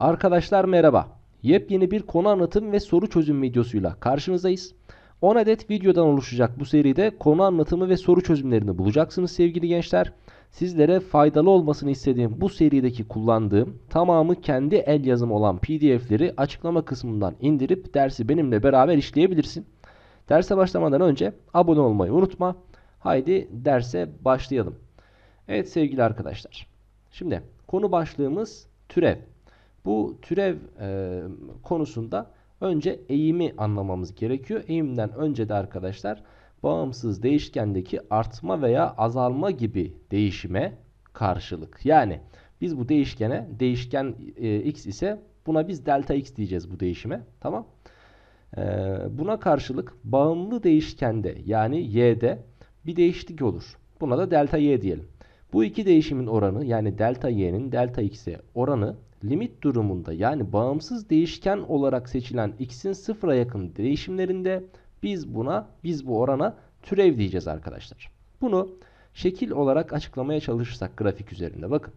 Arkadaşlar merhaba. Yepyeni bir konu anlatım ve soru çözüm videosuyla karşınızdayız. 10 adet videodan oluşacak bu seride konu anlatımı ve soru çözümlerini bulacaksınız sevgili gençler. Sizlere faydalı olmasını istediğim bu serideki kullandığım tamamı kendi el yazımı olan pdf'leri açıklama kısmından indirip dersi benimle beraber işleyebilirsin. Derse başlamadan önce abone olmayı unutma. Haydi derse başlayalım. Evet sevgili arkadaşlar. Şimdi konu başlığımız türev. Bu türev e, konusunda önce eğimi anlamamız gerekiyor. Eğimden önce de arkadaşlar bağımsız değişkendeki artma veya azalma gibi değişime karşılık. Yani biz bu değişkene değişken e, x ise buna biz delta x diyeceğiz bu değişime. Tamam. E, buna karşılık bağımlı değişkende yani y'de bir değişiklik olur. Buna da delta y diyelim. Bu iki değişimin oranı yani delta y'nin delta x'e oranı limit durumunda yani bağımsız değişken olarak seçilen x'in sıfıra yakın değişimlerinde biz buna biz bu orana türev diyeceğiz arkadaşlar. Bunu şekil olarak açıklamaya çalışırsak grafik üzerinde bakın.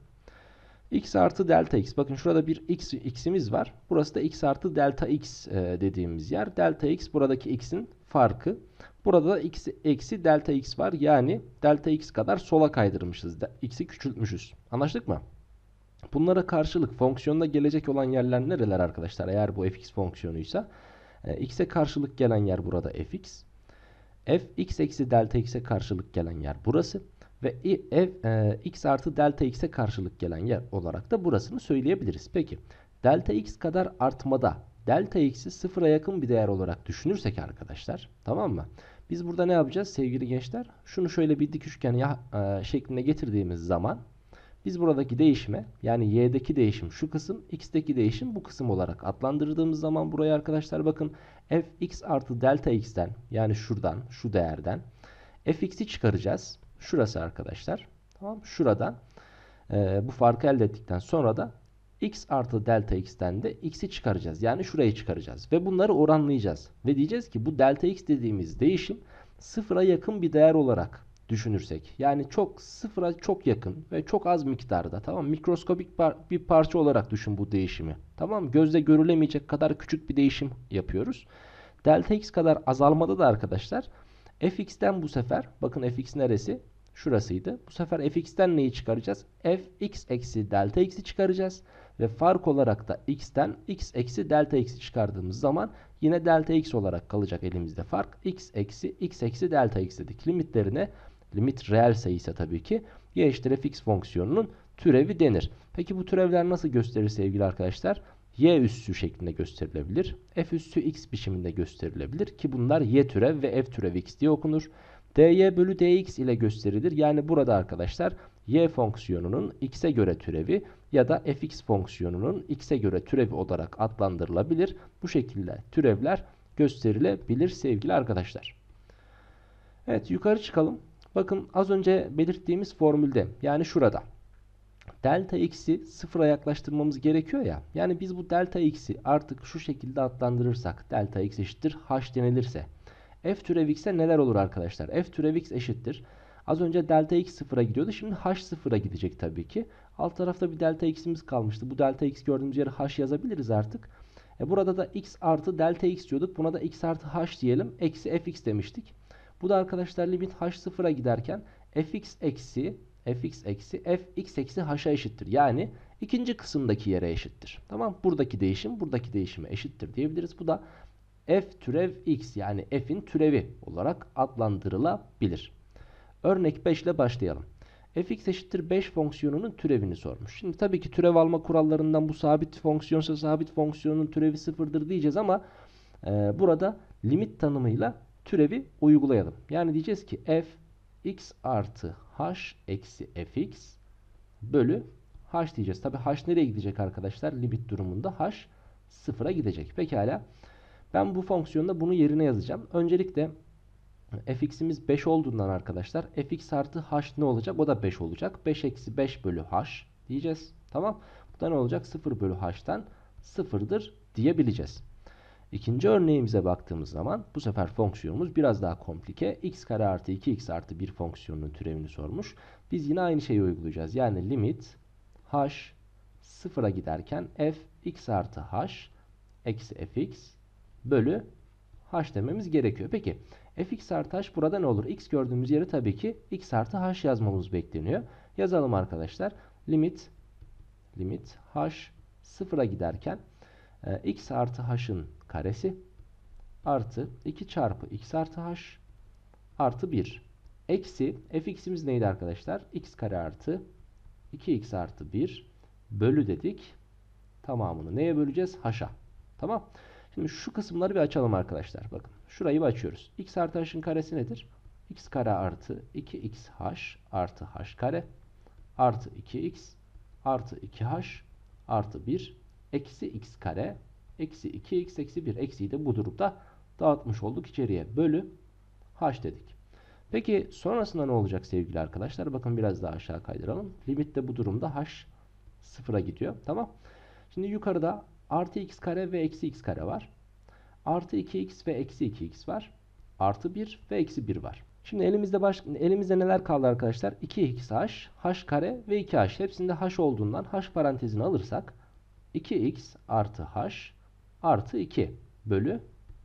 x artı delta x. Bakın şurada bir x, x'imiz var. Burası da x artı delta x e, dediğimiz yer. Delta x buradaki x'in farkı. Burada da x eksi delta x var. Yani delta x kadar sola kaydırmışız. X'i küçültmüşüz. Anlaştık mı? Bunlara karşılık fonksiyonda gelecek olan yerler nereler arkadaşlar? Eğer bu fx fonksiyonuysa e, x'e karşılık gelen yer burada fx. f x eksi delta x'e karşılık gelen yer burası. Ve f, e, x artı delta x'e karşılık gelen yer olarak da burasını söyleyebiliriz. Peki delta x kadar artmada delta x'i sıfıra yakın bir değer olarak düşünürsek arkadaşlar tamam mı? Biz burada ne yapacağız sevgili gençler? Şunu şöyle bir dik üçgen ya, e, şeklinde getirdiğimiz zaman biz buradaki değişime yani y'deki değişim şu kısım, x'teki değişim bu kısım olarak adlandırdığımız zaman buraya arkadaşlar bakın f(x artı delta x'ten yani şuradan şu değerden f çıkaracağız. Şurası arkadaşlar. Tamam Şurada e, bu farkı elde ettikten sonra da x artı delta x'ten de x'i çıkaracağız. Yani şurayı çıkaracağız ve bunları oranlayacağız. Ve diyeceğiz ki bu delta x dediğimiz değişim sıfıra yakın bir değer olarak düşünürsek. Yani çok sıfıra çok yakın ve çok az miktarda tamam mikroskopik par bir parça olarak düşün bu değişimi. Tamam gözle görülemeyecek kadar küçük bir değişim yapıyoruz. Delta x kadar azalmadı da arkadaşlar fx'ten bu sefer bakın fx neresi? Şurasıydı. Bu sefer fx'ten neyi çıkaracağız? fx eksi delta x'i çıkaracağız. Ve fark olarak da x'ten x eksi delta x'i çıkardığımız zaman yine delta x olarak kalacak elimizde fark. x eksi x eksi delta x dedik. Limitlerine limit reel sayıysa tabii ki y eşittir fx fonksiyonunun türevi denir. Peki bu türevler nasıl gösterilir sevgili arkadaşlar? y üssü şeklinde gösterilebilir. f üssü x biçiminde gösterilebilir ki bunlar y türev ve f türev x diye okunur. dy bölü dx ile gösterilir. Yani burada arkadaşlar y fonksiyonunun x'e göre türevi ya da fx fonksiyonunun x'e göre türevi olarak adlandırılabilir. Bu şekilde türevler gösterilebilir sevgili arkadaşlar. Evet yukarı çıkalım. Bakın az önce belirttiğimiz formülde yani şurada delta x'i sıfıra yaklaştırmamız gerekiyor ya. Yani biz bu delta x'i artık şu şekilde adlandırırsak delta x eşittir h denilirse f türev x'e neler olur arkadaşlar? f türev x eşittir. Az önce delta x sıfıra gidiyordu. Şimdi h sıfıra gidecek tabii ki. Alt tarafta bir delta x'imiz kalmıştı. Bu delta x gördüğümüz yere h yazabiliriz artık. E burada da x artı delta x diyorduk. Buna da x artı h diyelim. Eksi f x demiştik. Bu da arkadaşlar limit h sıfıra giderken fx eksi fx eksi fx eksi h'a eşittir. Yani ikinci kısımdaki yere eşittir. Tamam buradaki değişim buradaki değişime eşittir diyebiliriz. Bu da f türev x yani f'in türevi olarak adlandırılabilir. Örnek 5 ile başlayalım. fx eşittir 5 fonksiyonunun türevini sormuş. Şimdi tabii ki türev alma kurallarından bu sabit fonksiyonsa sabit fonksiyonun türevi sıfırdır diyeceğiz ama e, burada limit tanımıyla türevi uygulayalım. Yani diyeceğiz ki f x artı h eksi fx bölü h diyeceğiz. Tabi h nereye gidecek arkadaşlar? Limit durumunda h sıfıra gidecek. Pekala. Ben bu fonksiyonda bunu yerine yazacağım. Öncelikle fx'imiz 5 olduğundan arkadaşlar fx artı h ne olacak? O da 5 olacak. 5 eksi 5 bölü h diyeceğiz. Tamam. Bu da ne olacak? 0 bölü h'tan 0'dır diyebileceğiz. İkinci örneğimize baktığımız zaman bu sefer fonksiyonumuz biraz daha komplike. x kare artı 2x artı 1 fonksiyonunun türevini sormuş. Biz yine aynı şeyi uygulayacağız. Yani limit h sıfıra giderken f x artı h eksi fx bölü h dememiz gerekiyor. Peki fx artı h burada ne olur? x gördüğümüz yere tabii ki x artı h yazmamız bekleniyor. Yazalım arkadaşlar. Limit limit h sıfıra giderken e, x artı h'ın karesi artı 2 çarpı x artı h artı 1. Eksi fx'imiz neydi arkadaşlar? x kare artı 2x artı 1 bölü dedik. Tamamını neye böleceğiz? H'a. Tamam. Şimdi şu kısımları bir açalım arkadaşlar. Bakın şurayı bir açıyoruz. x artı h'ın karesi nedir? x kare artı 2xh artı h kare artı 2x artı 2h artı 1 eksi x kare Eksi 2x eksi 1. Eksiyi de bu durumda dağıtmış olduk içeriye. Bölü h dedik. Peki sonrasında ne olacak sevgili arkadaşlar? Bakın biraz daha aşağı kaydıralım. Limit de bu durumda h sıfıra gidiyor. Tamam. Şimdi yukarıda artı x kare ve eksi x kare var. Artı 2x ve eksi 2x var. Artı 1 ve eksi 1 var. Şimdi elimizde baş, elimizde neler kaldı arkadaşlar? 2xh, h kare ve 2h. Hepsinde h olduğundan h parantezini alırsak 2x artı h artı 2 bölü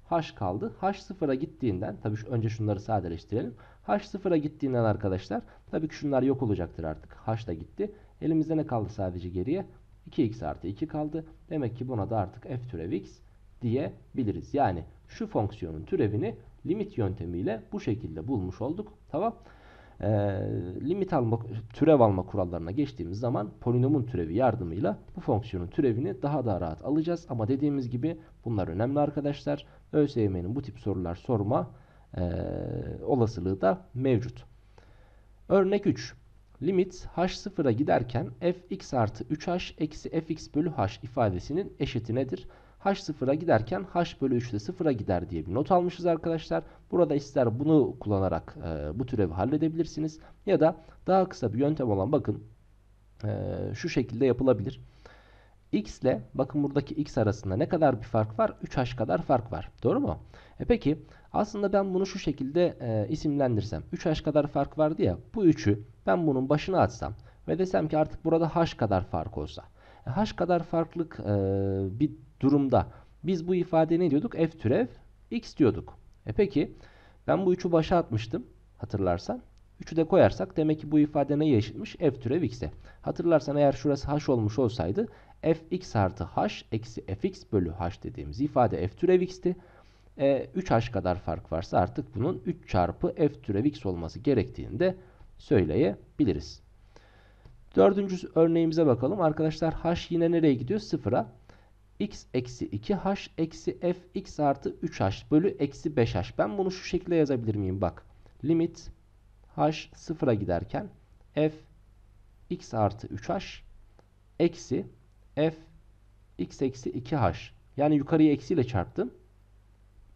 h kaldı. h sıfıra gittiğinden tabii önce şunları sadeleştirelim. h sıfıra gittiğinden arkadaşlar tabii ki şunlar yok olacaktır artık. h da gitti. Elimizde ne kaldı sadece geriye? 2x artı 2 kaldı. Demek ki buna da artık f türev x diyebiliriz. Yani şu fonksiyonun türevini limit yöntemiyle bu şekilde bulmuş olduk. Tamam. E, limit alma, türev alma kurallarına geçtiğimiz zaman polinomun türevi yardımıyla bu fonksiyonun türevini daha da rahat alacağız. Ama dediğimiz gibi bunlar önemli arkadaşlar. ÖSYM'nin bu tip sorular sorma e, olasılığı da mevcut. Örnek 3. Limit h sıfıra giderken f x artı 3h eksi f x bölü h ifadesinin eşiti nedir? h sıfıra giderken h bölü 3 de sıfıra gider diye bir not almışız arkadaşlar. Burada ister bunu kullanarak e, bu türevi halledebilirsiniz ya da daha kısa bir yöntem olan bakın e, şu şekilde yapılabilir. x ile bakın buradaki x arasında ne kadar bir fark var? 3h kadar fark var. Doğru mu? E peki aslında ben bunu şu şekilde e, isimlendirsem 3h kadar fark vardı ya bu 3'ü ben bunun başına atsam ve desem ki artık burada h kadar fark olsa e, h kadar farklılık e, bir durumda biz bu ifade ne diyorduk? F türev x diyorduk. E peki ben bu 3'ü başa atmıştım hatırlarsan. 3'ü de koyarsak demek ki bu ifade neye eşitmiş? F türev x'e. Hatırlarsan eğer şurası h olmuş olsaydı fx artı h eksi fx bölü h dediğimiz ifade f türev x'ti. E, 3h kadar fark varsa artık bunun 3 çarpı f türev x olması gerektiğini de söyleyebiliriz. Dördüncü örneğimize bakalım. Arkadaşlar h yine nereye gidiyor? Sıfıra x eksi 2h eksi f x artı 3h bölü eksi 5h. Ben bunu şu şekilde yazabilir miyim? Bak limit h sıfıra giderken f x artı 3h eksi f x eksi 2h. Yani yukarıyı eksiyle çarptım.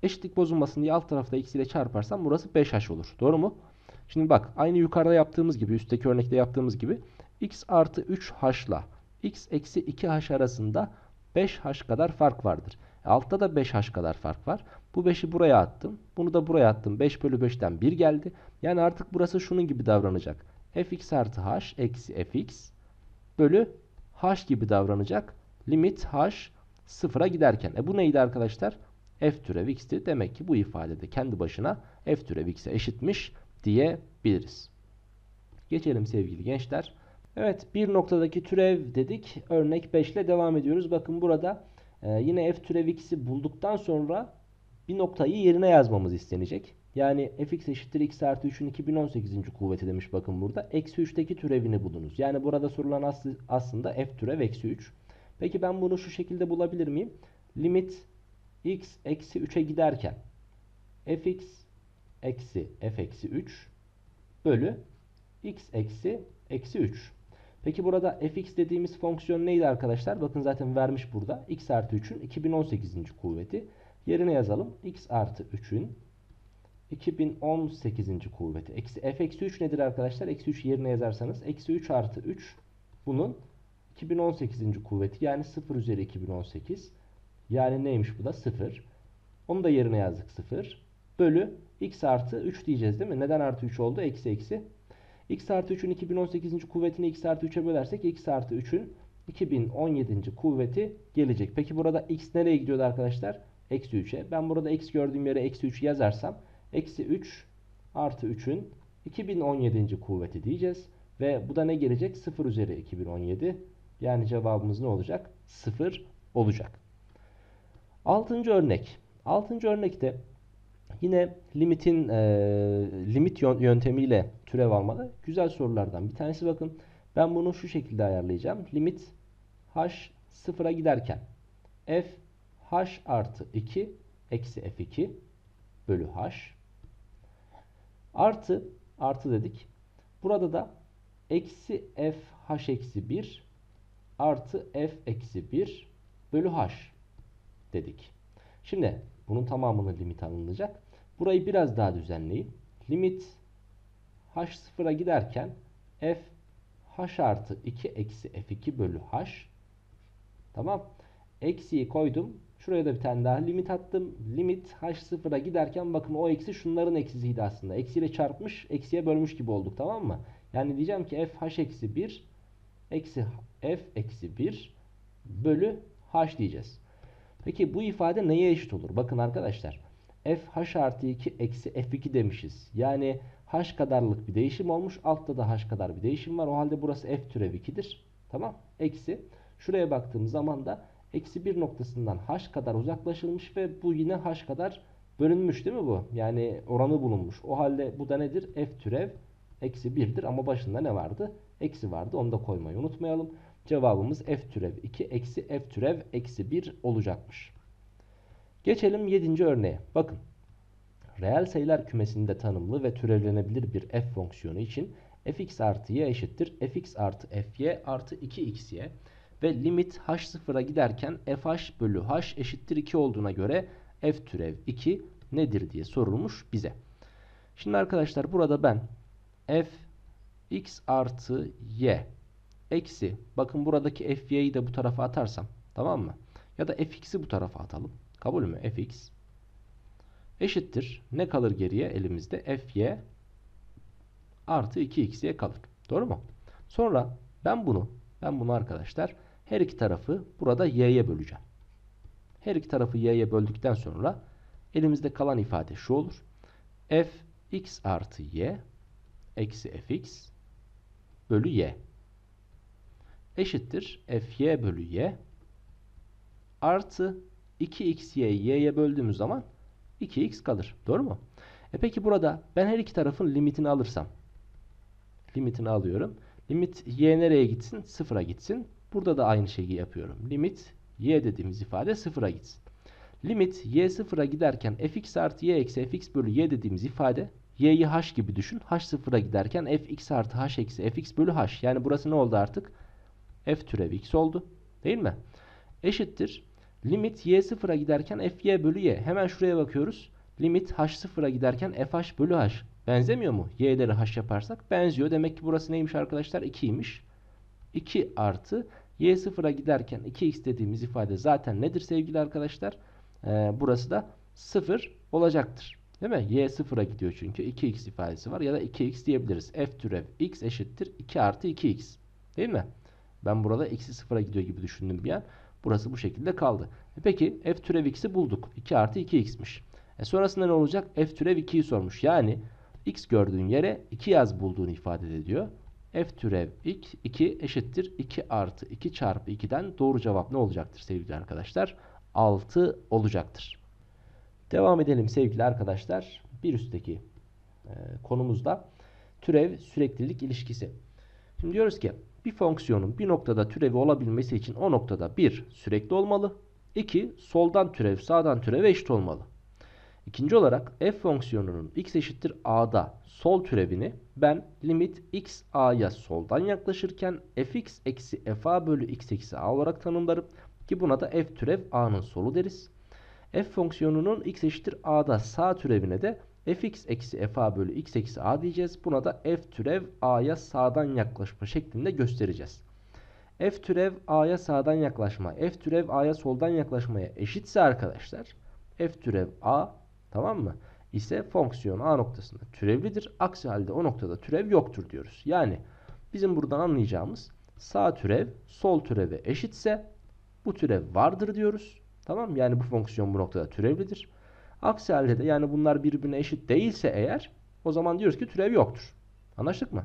Eşitlik bozulmasın diye alt tarafta eksiyle çarparsam burası 5h olur. Doğru mu? Şimdi bak aynı yukarıda yaptığımız gibi üstteki örnekte yaptığımız gibi x artı 3h ile x eksi 2h arasında 5H kadar fark vardır. E, altta da 5H kadar fark var. Bu 5'i buraya attım. Bunu da buraya attım. 5 bölü 5'ten 1 geldi. Yani artık burası şunun gibi davranacak. fx artı h eksi fx bölü h gibi davranacak. Limit h sıfıra giderken. E bu neydi arkadaşlar? f türev x'ti. Demek ki bu ifadede kendi başına f türev x'e eşitmiş diyebiliriz. Geçelim sevgili gençler. Evet bir noktadaki türev dedik. Örnek 5 ile devam ediyoruz. Bakın burada e, yine f türev x'i bulduktan sonra bir noktayı yerine yazmamız istenecek. Yani fx eşittir x artı 3'ün 2018. kuvveti demiş bakın burada. Eksi 3'teki türevini bulunuz. Yani burada sorulan as aslında f türev eksi 3. Peki ben bunu şu şekilde bulabilir miyim? Limit x eksi 3'e giderken fx eksi f eksi 3 bölü x eksi eksi 3. Peki burada fx dediğimiz fonksiyon neydi arkadaşlar? Bakın zaten vermiş burada. x artı 3'ün 2018. kuvveti. Yerine yazalım. x artı 3'ün 2018. kuvveti. Eksi, f eksi 3 nedir arkadaşlar? Eksi 3 yerine yazarsanız. Eksi 3 artı 3 bunun 2018. kuvveti. Yani 0 üzeri 2018. Yani neymiş bu da? 0. Onu da yerine yazdık 0. Bölü x artı 3 diyeceğiz değil mi? Neden artı 3 oldu? Eksi eksi x artı 3'ün 2018. kuvvetini x artı 3'e bölersek x artı 3'ün 2017. kuvveti gelecek. Peki burada x nereye gidiyordu arkadaşlar? Eksi 3'e. Ben burada x gördüğüm yere eksi 3 yazarsam eksi 3 artı 3'ün 2017. kuvveti diyeceğiz. Ve bu da ne gelecek? 0 üzeri 2017. Yani cevabımız ne olacak? 0 olacak. Altıncı örnek. Altıncı örnekte yine limitin e, limit yöntemiyle türev almada güzel sorulardan bir tanesi bakın. Ben bunu şu şekilde ayarlayacağım. Limit h sıfıra giderken f h artı 2 eksi f2 bölü h artı artı dedik. Burada da eksi f h eksi 1 artı f eksi 1 bölü h dedik. Şimdi bunun tamamını limit alınacak. Burayı biraz daha düzenleyeyim. limit h sıfıra giderken f h artı 2 eksi f2 bölü h tamam eksiyi koydum şuraya da bir tane daha limit attım limit h sıfıra giderken bakın o eksi şunların eksisiydi aslında eksiyle çarpmış eksiye bölmüş gibi olduk tamam mı yani diyeceğim ki f h eksi 1 eksi f eksi 1 bölü h diyeceğiz peki bu ifade neye eşit olur bakın arkadaşlar f h artı 2 eksi f2 demişiz yani h kadarlık bir değişim olmuş. Altta da h kadar bir değişim var. O halde burası f türev 2'dir. Tamam. Eksi. Şuraya baktığımız zaman da eksi 1 noktasından h kadar uzaklaşılmış ve bu yine h kadar bölünmüş değil mi bu? Yani oranı bulunmuş. O halde bu da nedir? f türev eksi 1'dir ama başında ne vardı? Eksi vardı. Onu da koymayı unutmayalım. Cevabımız f türev 2 eksi f türev eksi 1 olacakmış. Geçelim 7. örneğe. Bakın reel sayılar kümesinde tanımlı ve türevlenebilir bir f fonksiyonu için fx artı y eşittir fx artı fy artı 2xy ve limit h sıfıra giderken fh bölü h eşittir 2 olduğuna göre f türev 2 nedir diye sorulmuş bize. Şimdi arkadaşlar burada ben f x artı y eksi bakın buradaki fy'yi de bu tarafa atarsam tamam mı? Ya da fx'i bu tarafa atalım. Kabul mü? fx eşittir. Ne kalır geriye elimizde? Fy artı 2xy kalır. Doğru mu? Sonra ben bunu, ben bunu arkadaşlar her iki tarafı burada y'ye böleceğim. Her iki tarafı y'ye böldükten sonra elimizde kalan ifade şu olur. f x artı y eksi fx bölü y eşittir fy bölü y artı 2xy'yi y'ye böldüğümüz zaman 2x kalır. Doğru mu? E peki burada ben her iki tarafın limitini alırsam limitini alıyorum. Limit y nereye gitsin? Sıfıra gitsin. Burada da aynı şeyi yapıyorum. Limit y dediğimiz ifade sıfıra gitsin. Limit y sıfıra giderken fx artı y eksi fx bölü y dediğimiz ifade y'yi h gibi düşün. h sıfıra giderken fx artı h eksi fx bölü h. Yani burası ne oldu artık? f türevi x oldu. Değil mi? Eşittir. Limit y sıfıra giderken f y bölü y. Hemen şuraya bakıyoruz. Limit h sıfıra giderken f h bölü h. Benzemiyor mu? Y'leri h yaparsak benziyor. Demek ki burası neymiş arkadaşlar? 2'ymiş. 2 artı y sıfıra giderken 2x dediğimiz ifade zaten nedir sevgili arkadaşlar? Ee, burası da 0 olacaktır. Değil mi? Y sıfıra gidiyor çünkü 2x ifadesi var ya da 2x diyebiliriz. F türev x eşittir 2 artı 2x. Değil mi? Ben burada x'i sıfıra gidiyor gibi düşündüm bir an. Burası bu şekilde kaldı. E peki f türev x'i bulduk. 2 artı 2x'miş. E sonrasında ne olacak? f türev 2'yi sormuş. Yani x gördüğün yere 2 yaz bulduğunu ifade ediyor. f türev x 2 eşittir 2 artı 2 çarpı 2'den doğru cevap ne olacaktır sevgili arkadaşlar? 6 olacaktır. Devam edelim sevgili arkadaşlar. Bir üstteki e, konumuzda türev süreklilik ilişkisi. Şimdi diyoruz ki bir fonksiyonun bir noktada türevi olabilmesi için o noktada 1 sürekli olmalı. 2 soldan türev sağdan türev eşit olmalı. İkinci olarak f fonksiyonunun x eşittir a'da sol türevini ben limit x a'ya soldan yaklaşırken fx eksi fa bölü x eksi a olarak tanımlarım. Ki buna da f türev a'nın solu deriz. f fonksiyonunun x eşittir a'da sağ türevine de fx eksi fa bölü x eksi a diyeceğiz. Buna da f türev a'ya sağdan yaklaşma şeklinde göstereceğiz. f türev a'ya sağdan yaklaşma, f türev a'ya soldan yaklaşmaya eşitse arkadaşlar f türev a tamam mı? ise fonksiyon a noktasında türevlidir. Aksi halde o noktada türev yoktur diyoruz. Yani bizim buradan anlayacağımız sağ türev sol türeve eşitse bu türev vardır diyoruz. Tamam Yani bu fonksiyon bu noktada türevlidir. Aksi halde de yani bunlar birbirine eşit değilse eğer o zaman diyoruz ki türev yoktur. Anlaştık mı?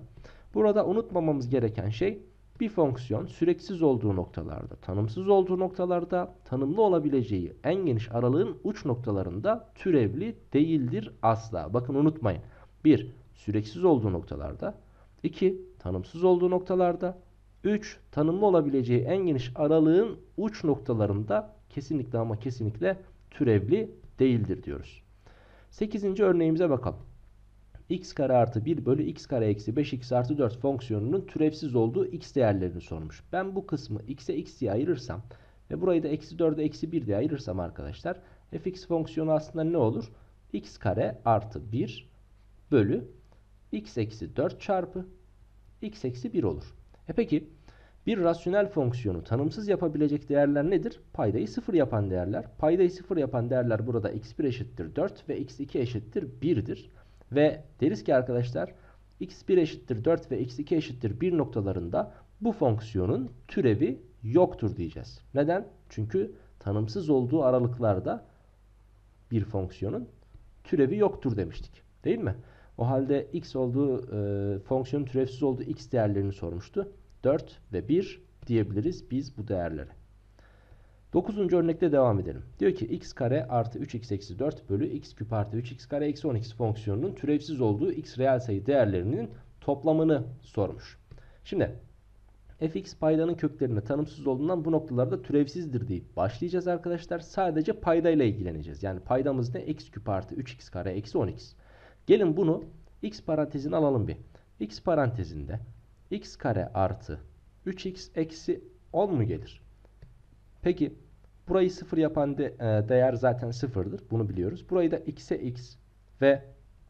Burada unutmamamız gereken şey bir fonksiyon süreksiz olduğu noktalarda, tanımsız olduğu noktalarda, tanımlı olabileceği en geniş aralığın uç noktalarında türevli değildir asla. Bakın unutmayın. 1. Süreksiz olduğu noktalarda. 2. Tanımsız olduğu noktalarda. 3. Tanımlı olabileceği en geniş aralığın uç noktalarında kesinlikle ama kesinlikle türevli değildir diyoruz. 8. örneğimize bakalım. x kare artı 1 bölü x kare eksi 5x artı 4 fonksiyonunun türevsiz olduğu x değerlerini sormuş. Ben bu kısmı x'e x diye ayırırsam ve burayı da eksi 4'e eksi 1 diye ayırırsam arkadaşlar fx fonksiyonu aslında ne olur? x kare artı 1 bölü x eksi 4 çarpı x eksi 1 olur. E peki bir rasyonel fonksiyonu tanımsız yapabilecek değerler nedir? Paydayı sıfır yapan değerler. Paydayı sıfır yapan değerler burada x1 eşittir 4 ve x2 eşittir 1'dir. Ve deriz ki arkadaşlar x1 eşittir 4 ve x2 eşittir 1 noktalarında bu fonksiyonun türevi yoktur diyeceğiz. Neden? Çünkü tanımsız olduğu aralıklarda bir fonksiyonun türevi yoktur demiştik. Değil mi? O halde x olduğu e, fonksiyonun türevsiz olduğu x değerlerini sormuştu. 4 ve 1 diyebiliriz biz bu değerlere. 9. örnekte devam edelim. Diyor ki x kare artı 3x eksi 4 bölü x küp artı 3x kare eksi 10x fonksiyonunun türevsiz olduğu x reel sayı değerlerinin toplamını sormuş. Şimdi fx paydanın köklerine tanımsız olduğundan bu noktalarda türevsizdir deyip başlayacağız arkadaşlar. Sadece paydayla ilgileneceğiz. Yani paydamız ne? x küp artı 3x kare eksi 10x. Gelin bunu x parantezine alalım bir. x parantezinde x kare artı 3x eksi 10 mu gelir? Peki burayı 0 yapan de, e, değer zaten 0'dır. Bunu biliyoruz. Burayı da x'e x ve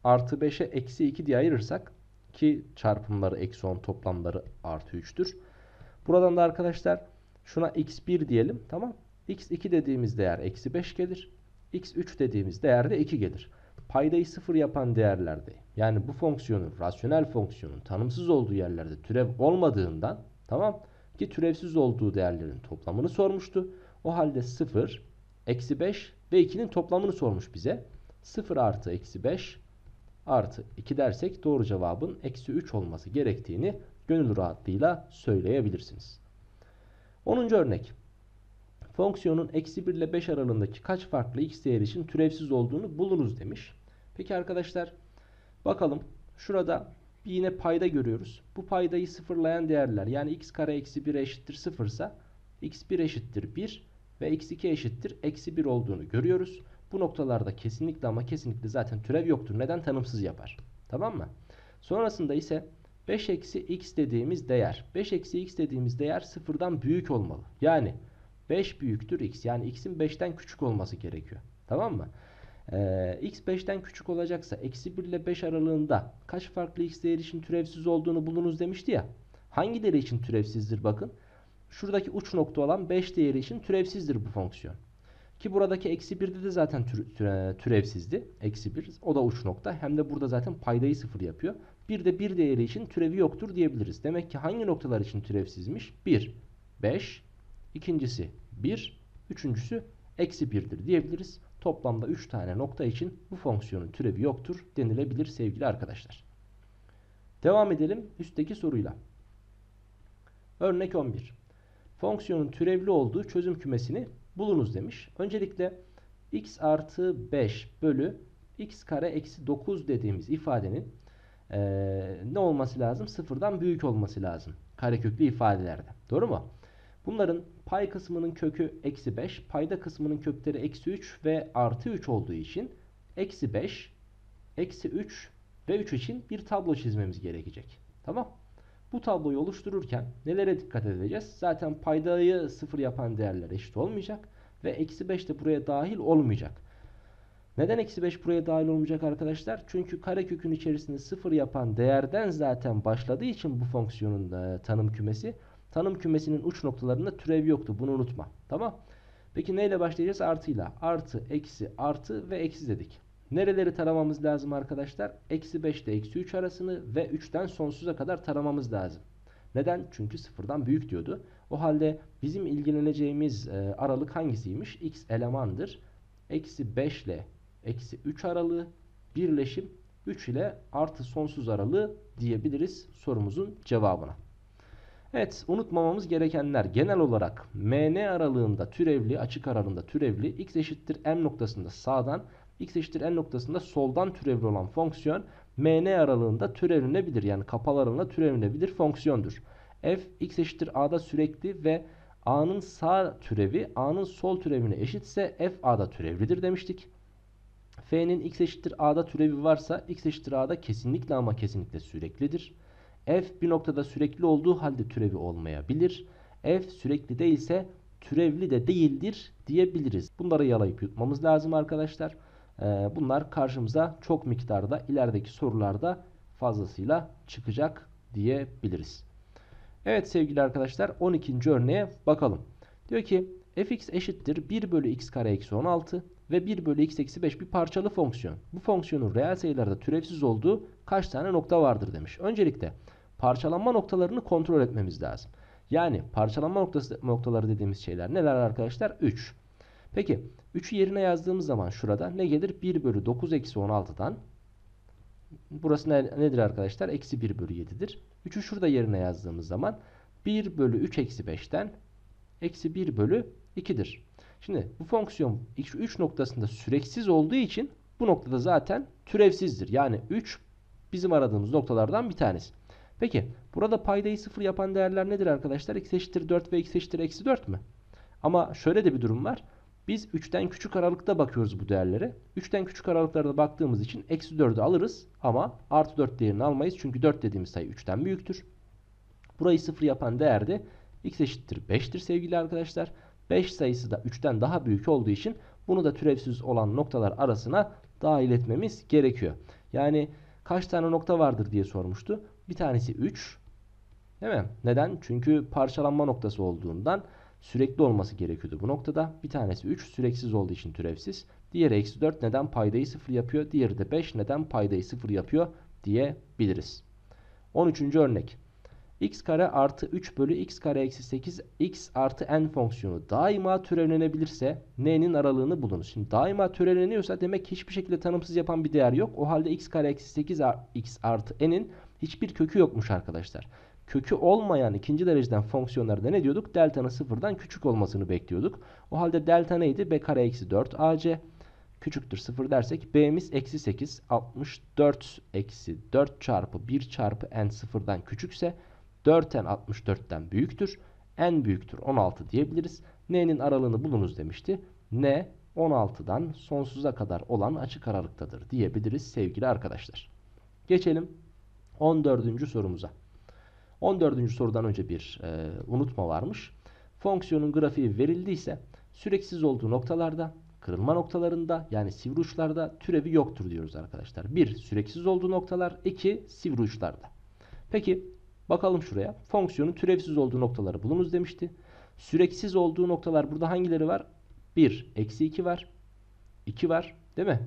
artı 5'e eksi 2 diye ayırırsak ki çarpımları eksi 10 toplamları artı 3'tür. Buradan da arkadaşlar şuna x1 diyelim tamam. x2 dediğimiz değer eksi 5 gelir. x3 dediğimiz değer de 2 gelir. Paydayı 0 yapan değerlerdeyim. Yani bu fonksiyonun, rasyonel fonksiyonun tanımsız olduğu yerlerde türev olmadığından tamam ki türevsiz olduğu değerlerin toplamını sormuştu. O halde 0, eksi 5 ve 2'nin toplamını sormuş bize. 0 artı eksi 5 artı 2 dersek doğru cevabın eksi 3 olması gerektiğini gönül rahatlığıyla söyleyebilirsiniz. 10. örnek. Fonksiyonun eksi 1 ile 5 aralığındaki kaç farklı x değeri için türevsiz olduğunu bulunuz demiş. Peki arkadaşlar Bakalım şurada yine payda görüyoruz. Bu paydayı sıfırlayan değerler yani x kare eksi 1 eşittir 0 ise x1 eşittir 1 ve x2 eşittir eksi 1 olduğunu görüyoruz. Bu noktalarda kesinlikle ama kesinlikle zaten türev yoktur. Neden? Tanımsız yapar. Tamam mı? Sonrasında ise 5 eksi x dediğimiz değer. 5 eksi x dediğimiz değer sıfırdan büyük olmalı. Yani 5 büyüktür x. Yani x'in 5'ten küçük olması gerekiyor. Tamam mı? Ee, x 5'ten küçük olacaksa eksi 1 ile 5 aralığında kaç farklı x değeri için türevsiz olduğunu bulunuz demişti ya. Hangi değeri için türevsizdir bakın. Şuradaki uç nokta olan 5 değeri için türevsizdir bu fonksiyon. Ki buradaki eksi 1'de de zaten türe, türe, türevsizdi. Eksi 1 o da uç nokta. Hem de burada zaten paydayı sıfır yapıyor. Bir de 1 değeri için türevi yoktur diyebiliriz. Demek ki hangi noktalar için türevsizmiş? 1, 5, ikincisi 1, üçüncüsü eksi 1'dir diyebiliriz. Toplamda 3 tane nokta için bu fonksiyonun türevi yoktur denilebilir sevgili arkadaşlar. Devam edelim üstteki soruyla. Örnek 11. Fonksiyonun türevli olduğu çözüm kümesini bulunuz demiş. Öncelikle x artı 5 bölü x kare eksi 9 dediğimiz ifadenin e, ne olması lazım? Sıfırdan büyük olması lazım. Kareköklü ifadelerde. Doğru mu? Bunların Pay kısmının kökü eksi 5, payda kısmının kökleri eksi 3 ve artı 3 olduğu için eksi 5, eksi 3 ve 3 için bir tablo çizmemiz gerekecek. Tamam. Bu tabloyu oluştururken nelere dikkat edeceğiz? Zaten paydayı 0 yapan değerler eşit olmayacak ve eksi 5 de buraya dahil olmayacak. Neden eksi 5 buraya dahil olmayacak arkadaşlar? Çünkü karekökün içerisinde 0 yapan değerden zaten başladığı için bu fonksiyonun e, tanım kümesi Tanım kümesinin uç noktalarında türev yoktu. Bunu unutma. Tamam. Peki neyle başlayacağız? Artıyla. Artı, eksi, artı ve eksi dedik. Nereleri taramamız lazım arkadaşlar? Eksi 5 ile eksi 3 arasını ve 3'ten sonsuza kadar taramamız lazım. Neden? Çünkü sıfırdan büyük diyordu. O halde bizim ilgileneceğimiz e, aralık hangisiymiş? X elemandır. Eksi 5 ile eksi 3 aralığı birleşim 3 ile artı sonsuz aralığı diyebiliriz sorumuzun cevabına. Evet unutmamamız gerekenler genel olarak MN aralığında türevli açık aralığında türevli x eşittir m noktasında sağdan x eşittir n noktasında soldan türevli olan fonksiyon MN aralığında türevlenebilir. Yani kapalı aralığında türevlenebilir fonksiyondur. F x eşittir a'da sürekli ve a'nın sağ türevi a'nın sol türevine eşitse f a'da türevlidir demiştik. F'nin x eşittir a'da türevi varsa x eşittir a'da kesinlikle ama kesinlikle süreklidir f bir noktada sürekli olduğu halde türevi olmayabilir. f sürekli değilse türevli de değildir diyebiliriz. Bunları yalayıp yutmamız lazım arkadaşlar. Ee, bunlar karşımıza çok miktarda ilerideki sorularda fazlasıyla çıkacak diyebiliriz. Evet sevgili arkadaşlar 12. örneğe bakalım. Diyor ki fx eşittir 1 bölü x kare eksi 16 ve 1 bölü x eksi 5 bir parçalı fonksiyon. Bu fonksiyonun reel sayılarda türevsiz olduğu kaç tane nokta vardır demiş. Öncelikle parçalanma noktalarını kontrol etmemiz lazım. Yani parçalanma noktası, noktaları dediğimiz şeyler neler arkadaşlar? 3. Peki 3'ü yerine yazdığımız zaman şurada ne gelir? 1 bölü 9 eksi 16'dan. Burası ne, nedir arkadaşlar? Eksi 1 bölü 7'dir. 3'ü şurada yerine yazdığımız zaman 1 bölü 3 eksi 5'ten eksi 1 bölü 2'dir. Şimdi bu fonksiyon x3 noktasında süreksiz olduğu için bu noktada zaten türevsizdir. Yani 3 bizim aradığımız noktalardan bir tanesi. Peki burada paydayı sıfır yapan değerler nedir arkadaşlar? x eşittir 4 ve x eşittir eksi 4 mü? Ama şöyle de bir durum var. Biz 3'ten küçük aralıkta bakıyoruz bu değerlere. 3'ten küçük aralıklarda baktığımız için eksi 4'ü alırız ama artı 4 değerini almayız. Çünkü 4 dediğimiz sayı 3'ten büyüktür. Burayı sıfır yapan değer de x eşittir 5'tir sevgili arkadaşlar. 5 sayısı da 3'ten daha büyük olduğu için bunu da türevsiz olan noktalar arasına dahil etmemiz gerekiyor. Yani kaç tane nokta vardır diye sormuştu. Bir tanesi 3. Değil mi? Neden? Çünkü parçalanma noktası olduğundan sürekli olması gerekiyordu bu noktada. Bir tanesi 3 süreksiz olduğu için türevsiz. Diğeri eksi 4 neden paydayı 0 yapıyor? Diğeri de 5 neden paydayı 0 yapıyor diyebiliriz. 13. örnek. x kare artı 3 bölü x kare eksi 8 x artı n fonksiyonu daima türevlenebilirse n'nin aralığını bulunuz. Şimdi daima türevleniyorsa demek hiçbir şekilde tanımsız yapan bir değer yok. O halde x kare eksi 8 x artı n'in hiçbir kökü yokmuş arkadaşlar. Kökü olmayan ikinci dereceden fonksiyonlarda ne diyorduk? Delta'nın sıfırdan küçük olmasını bekliyorduk. O halde delta neydi? B kare eksi 4 AC küçüktür sıfır dersek b'miz eksi 8 64 eksi 4 çarpı 1 çarpı n sıfırdan küçükse 4n 64'ten büyüktür. n büyüktür 16 diyebiliriz. n'nin aralığını bulunuz demişti. n 16'dan sonsuza kadar olan açık aralıktadır diyebiliriz sevgili arkadaşlar. Geçelim 14. sorumuza. 14. sorudan önce bir e, unutma varmış. Fonksiyonun grafiği verildiyse süreksiz olduğu noktalarda kırılma noktalarında yani sivri uçlarda türevi yoktur diyoruz arkadaşlar. 1. Süreksiz olduğu noktalar. 2. Sivri uçlarda. Peki bakalım şuraya. Fonksiyonun türevsiz olduğu noktaları bulunuz demişti. Süreksiz olduğu noktalar burada hangileri var? 1. Eksi 2 var. 2 var. Değil mi?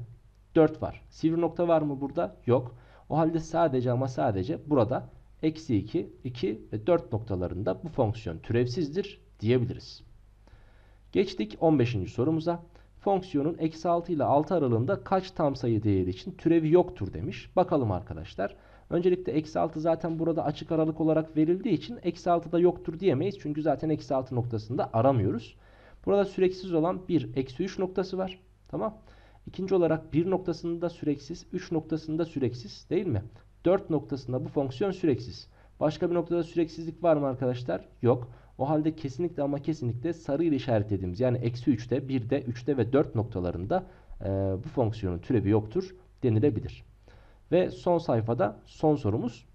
4 var. Sivri nokta var mı burada? Yok. O halde sadece ama sadece burada eksi 2, 2 ve 4 noktalarında bu fonksiyon türevsizdir diyebiliriz. Geçtik 15. sorumuza. Fonksiyonun eksi 6 ile 6 aralığında kaç tam sayı değeri için türevi yoktur demiş. Bakalım arkadaşlar. Öncelikle eksi 6 zaten burada açık aralık olarak verildiği için eksi 6'da yoktur diyemeyiz. Çünkü zaten eksi 6 noktasında aramıyoruz. Burada süreksiz olan bir eksi 3 noktası var. Tamam. İkinci olarak bir noktasında süreksiz, üç noktasında süreksiz değil mi? Dört noktasında bu fonksiyon süreksiz. Başka bir noktada süreksizlik var mı arkadaşlar? Yok. O halde kesinlikle ama kesinlikle sarı ile işaretlediğimiz yani eksi üçte, birde, üçte ve dört noktalarında e, bu fonksiyonun türevi yoktur denilebilir. Ve son sayfada son sorumuz.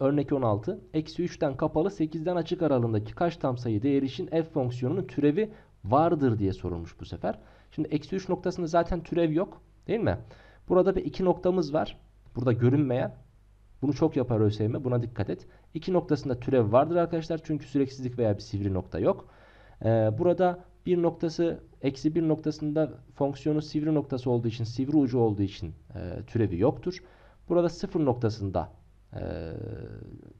Örnek 16. Eksi 3'ten kapalı 8'den açık aralığındaki kaç tam sayı değer için f fonksiyonunun türevi vardır diye sorulmuş bu sefer. Şimdi eksi 3 noktasında zaten türev yok değil mi? Burada bir iki noktamız var. Burada görünmeyen. Bunu çok yapar ÖSYM. Buna dikkat et. İki noktasında türev vardır arkadaşlar. Çünkü süreksizlik veya bir sivri nokta yok. Ee, burada bir noktası eksi bir noktasında fonksiyonu sivri noktası olduğu için sivri ucu olduğu için e, türevi yoktur. Burada sıfır noktasında e,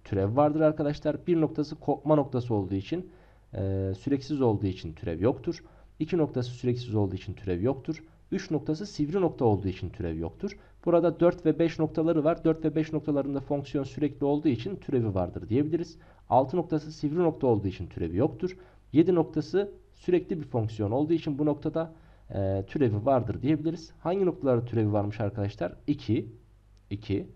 türev vardır arkadaşlar. Bir noktası kopma noktası olduğu için e, süreksiz olduğu için türev yoktur. 2 noktası süreksiz olduğu için türev yoktur. 3 noktası sivri nokta olduğu için türev yoktur. Burada 4 ve 5 noktaları var. 4 ve 5 noktalarında fonksiyon sürekli olduğu için türevi vardır diyebiliriz. 6 noktası sivri nokta olduğu için türevi yoktur. 7 noktası sürekli bir fonksiyon olduğu için bu noktada e, türevi vardır diyebiliriz. Hangi noktalarda türevi varmış arkadaşlar? 2, 2,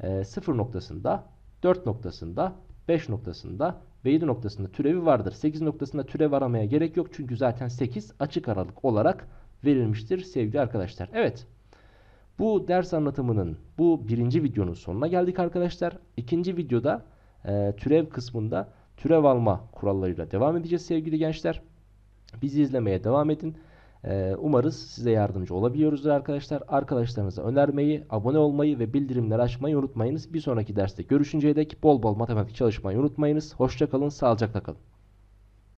e, 0 noktasında, 4 noktasında, 5 noktasında ve 7 noktasında türevi vardır. 8 noktasında türev aramaya gerek yok çünkü zaten 8 açık aralık olarak verilmiştir sevgili arkadaşlar. Evet bu ders anlatımının bu birinci videonun sonuna geldik arkadaşlar. İkinci videoda e, türev kısmında türev alma kurallarıyla devam edeceğiz sevgili gençler. Bizi izlemeye devam edin. Ee, umarız size yardımcı olabiliyoruzdur arkadaşlar. Arkadaşlarınıza önermeyi, abone olmayı ve bildirimleri açmayı unutmayınız. Bir sonraki derste görüşünceye dek bol bol matematik çalışmayı unutmayınız. Hoşçakalın, sağlıcakla kalın.